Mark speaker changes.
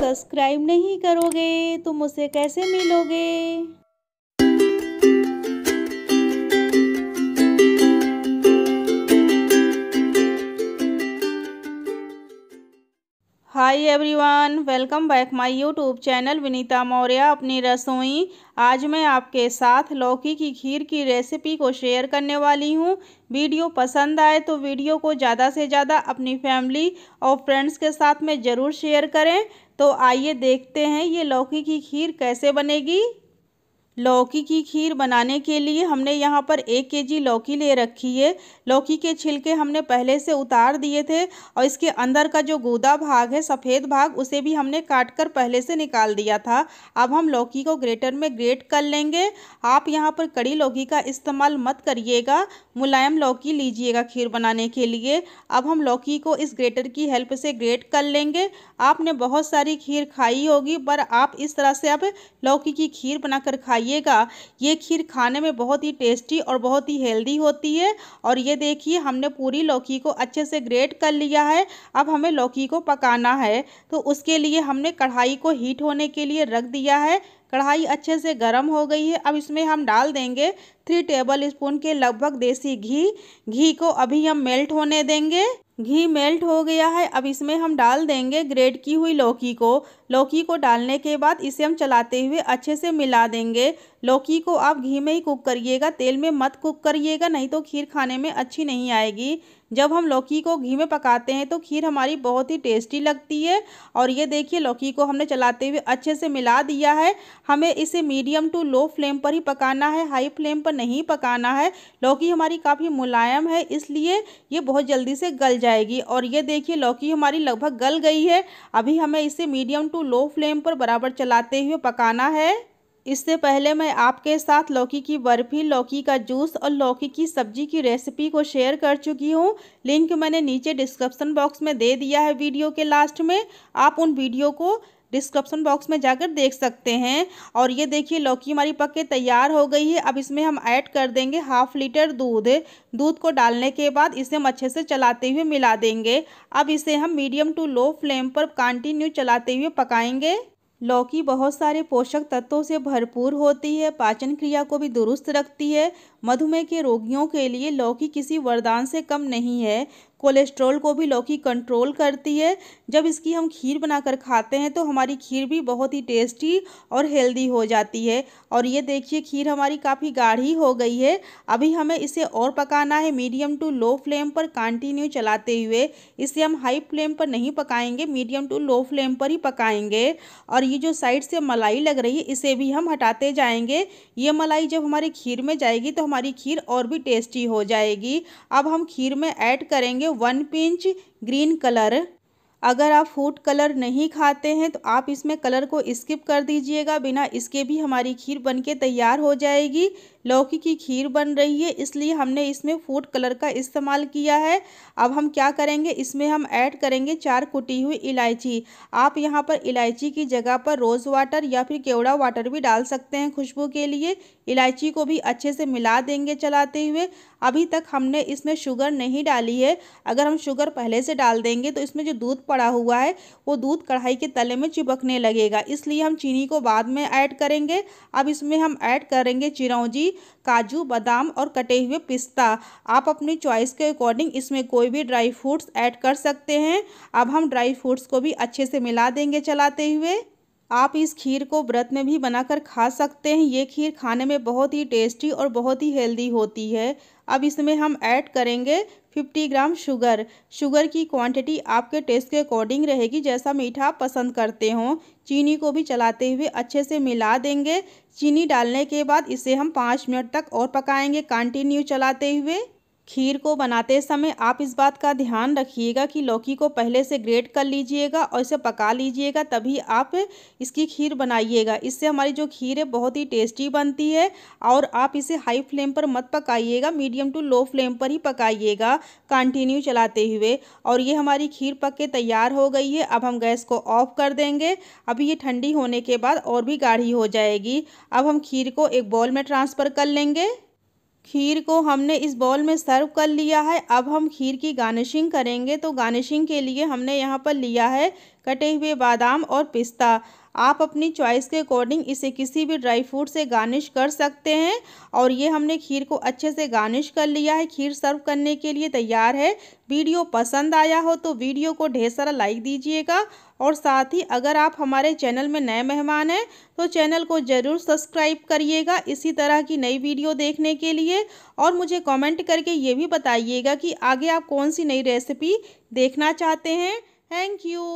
Speaker 1: subscribe नहीं करोगे तो मुझसे कैसे मिलोगे hi everyone welcome back my YouTube channel Vinita Maurya अपनी रसोई आज मैं आपके साथ लौकी की खीर की रेसिपी को शेयर करने वाली हूँ वीडियो पसंद आए तो वीडियो को ज़्यादा से ज़्यादा अपनी फैमिली और फ्रेंड्स के साथ में ज़रूर शेयर करें तो आइए देखते हैं ये लौकी की खीर कैसे बनेगी लौकी की खीर बनाने के लिए हमने यहाँ पर एक के जी लौकी ले रखी है लौकी के छिलके हमने पहले से उतार दिए थे और इसके अंदर का जो गूदा भाग है सफ़ेद भाग उसे भी हमने काट कर पहले से निकाल दिया था अब हम लौकी को ग्रेटर में ग्रेट कर लेंगे आप यहाँ पर कड़ी लौकी का इस्तेमाल मत करिएगा मुलायम लौकी लीजिएगा खीर बनाने के लिए अब हम लौकी को इस ग्रेटर की हेल्प से ग्रेट कर लेंगे आपने बहुत सारी खीर खाई होगी पर आप इस तरह से आप लौकी की खीर बनाकर खाइए बनाइएगा ये खीर खाने में बहुत ही टेस्टी और बहुत ही हेल्दी होती है और ये देखिए हमने पूरी लौकी को अच्छे से ग्रेट कर लिया है अब हमें लौकी को पकाना है तो उसके लिए हमने कढ़ाई को हीट होने के लिए रख दिया है कढ़ाई अच्छे से गर्म हो गई है अब इसमें हम डाल देंगे थ्री टेबल स्पून के लगभग देसी घी घी को अभी हम मेल्ट होने देंगे घी मेल्ट हो गया है अब इसमें हम डाल देंगे ग्रेड की हुई लौकी को लौकी को डालने के बाद इसे हम चलाते हुए अच्छे से मिला देंगे लौकी को आप घी में ही कुक करिएगा तेल में मत कुक करिएगा नहीं तो खीर खाने में अच्छी नहीं आएगी जब हम लौकी को घी में पकाते हैं तो खीर हमारी बहुत ही टेस्टी लगती है और ये देखिए लौकी को हमने चलाते हुए अच्छे से मिला दिया है हमें इसे मीडियम टू लो फ्लेम पर ही पकाना है हाई फ्लेम पर नहीं पकाना है लौकी हमारी काफ़ी मुलायम है इसलिए ये बहुत जल्दी से गल जाएगी और ये देखिए लौकी हमारी लगभग गल गई है अभी हमें इसे मीडियम टू लो फ्लेम पर बराबर चलाते हुए पकाना है इससे पहले मैं आपके साथ लौकी की बर्फ़ी लौकी का जूस और लौकी की सब्जी की रेसिपी को शेयर कर चुकी हूँ लिंक मैंने नीचे डिस्क्रिप्सन बॉक्स में दे दिया है वीडियो के लास्ट में आप उन वीडियो को डिस्क्रिप्शन बॉक्स में जाकर देख सकते हैं और ये देखिए लौकी हमारी पक के तैयार हो गई है अब इसमें हम ऐड कर देंगे हाफ लीटर दूध दूध को डालने के बाद इसे हम अच्छे से चलाते हुए मिला देंगे अब इसे हम मीडियम टू लो फ्लेम पर कंटिन्यू चलाते हुए पकाएंगे लौकी बहुत सारे पोषक तत्वों से भरपूर होती है पाचन क्रिया को भी दुरुस्त रखती है मधुमेह के रोगियों के लिए लौकी किसी वरदान से कम नहीं है कोलेस्ट्रॉल को भी लौकी कंट्रोल करती है जब इसकी हम खीर बनाकर खाते हैं तो हमारी खीर भी बहुत ही टेस्टी और हेल्दी हो जाती है और ये देखिए खीर हमारी काफ़ी गाढ़ी हो गई है अभी हमें इसे और पकाना है मीडियम टू लो फ्लेम पर कंटिन्यू चलाते हुए इसे हम हाई फ्लेम पर नहीं पकाएंगे मीडियम टू लो फ्लेम पर ही पकाएंगे और ये जो साइड से मलाई लग रही है इसे भी हम हटाते जाएंगे ये मलाई जब हमारी खीर में जाएगी तो हमारी खीर और भी टेस्टी हो जाएगी अब हम खीर में ऐड करेंगे वन पिंच ग्रीन कलर अगर आप फूड कलर नहीं खाते हैं तो आप इसमें कलर को स्किप कर दीजिएगा बिना इसके भी हमारी खीर बनके तैयार हो जाएगी लौकी की खीर बन रही है इसलिए हमने इसमें फूड कलर का इस्तेमाल किया है अब हम क्या करेंगे इसमें हम ऐड करेंगे चार कुटी हुई इलायची आप यहाँ पर इलायची की जगह पर रोज़ वाटर या फिर केवड़ा वाटर भी डाल सकते हैं खुशबू के लिए इलायची को भी अच्छे से मिला देंगे चलाते हुए अभी तक हमने इसमें शुगर नहीं डाली है अगर हम शुगर पहले से डाल देंगे तो इसमें जो दूध पड़ा हुआ है वो दूध कढ़ाई के तले में चिपकने लगेगा इसलिए हम चीनी को बाद में ऐड करेंगे अब इसमें हम ऐड करेंगे चिरौंजी काजू बादाम और कटे हुए पिस्ता आप अपनी चॉइस के अकॉर्डिंग इसमें कोई भी ड्राई फ्रूट्स ऐड कर सकते हैं अब हम ड्राई फ्रूट्स को भी अच्छे से मिला देंगे चलाते हुए आप इस खीर को व्रत में भी बनाकर खा सकते हैं ये खीर खाने में बहुत ही टेस्टी और बहुत ही हेल्दी होती है अब इसमें हम ऐड करेंगे 50 ग्राम शुगर शुगर की क्वांटिटी आपके टेस्ट के अकॉर्डिंग रहेगी जैसा मीठा पसंद करते हो चीनी को भी चलाते हुए अच्छे से मिला देंगे चीनी डालने के बाद इसे हम पाँच मिनट तक और पकाएंगे कंटिन्यू चलाते हुए खीर को बनाते समय आप इस बात का ध्यान रखिएगा कि लौकी को पहले से ग्रेट कर लीजिएगा और इसे पका लीजिएगा तभी आप इसकी खीर बनाइएगा इससे हमारी जो खीर है बहुत ही टेस्टी बनती है और आप इसे हाई फ्लेम पर मत पकाइएगा मीडियम टू लो फ्लेम पर ही पकाइएगा कंटिन्यू चलाते हुए और ये हमारी खीर पक के तैयार हो गई है अब हम गैस को ऑफ कर देंगे अभी ये ठंडी होने के बाद और भी गाढ़ी हो जाएगी अब हम खीर को एक बॉल में ट्रांसफ़र कर लेंगे खीर को हमने इस बॉल में सर्व कर लिया है अब हम खीर की गार्निशिंग करेंगे तो गार्निशिंग के लिए हमने यहाँ पर लिया है कटे हुए बादाम और पिस्ता आप अपनी चॉइस के अकॉर्डिंग इसे किसी भी ड्राई फ्रूट से गार्निश कर सकते हैं और ये हमने खीर को अच्छे से गार्निश कर लिया है खीर सर्व करने के लिए तैयार है वीडियो पसंद आया हो तो वीडियो को ढेर सारा लाइक दीजिएगा और साथ ही अगर आप हमारे चैनल में नए मेहमान हैं तो चैनल को ज़रूर सब्सक्राइब करिएगा इसी तरह की नई वीडियो देखने के लिए और मुझे कॉमेंट करके ये भी बताइएगा कि आगे आप कौन सी नई रेसिपी देखना चाहते हैं थैंक यू